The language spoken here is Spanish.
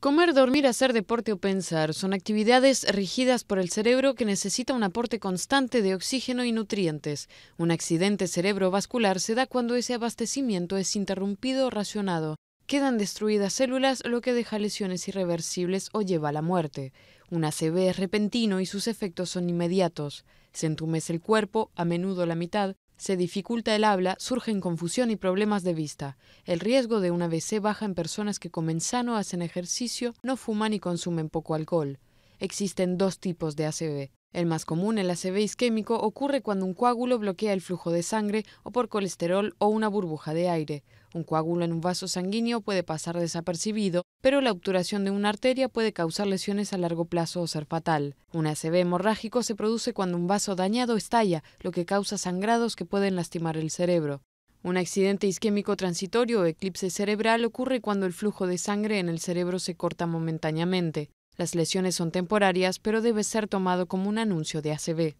Comer, dormir, hacer deporte o pensar son actividades rigidas por el cerebro que necesita un aporte constante de oxígeno y nutrientes. Un accidente cerebrovascular se da cuando ese abastecimiento es interrumpido o racionado. Quedan destruidas células, lo que deja lesiones irreversibles o lleva a la muerte. Un ACV es repentino y sus efectos son inmediatos. Se entumece el cuerpo, a menudo la mitad, se dificulta el habla, surgen confusión y problemas de vista. El riesgo de un ABC baja en personas que comen sano, hacen ejercicio, no fuman y consumen poco alcohol. Existen dos tipos de ACB. El más común, el ACV isquémico, ocurre cuando un coágulo bloquea el flujo de sangre o por colesterol o una burbuja de aire. Un coágulo en un vaso sanguíneo puede pasar desapercibido, pero la obturación de una arteria puede causar lesiones a largo plazo o ser fatal. Un ACV hemorrágico se produce cuando un vaso dañado estalla, lo que causa sangrados que pueden lastimar el cerebro. Un accidente isquémico transitorio o eclipse cerebral ocurre cuando el flujo de sangre en el cerebro se corta momentáneamente. Las lesiones son temporarias, pero debe ser tomado como un anuncio de ACB.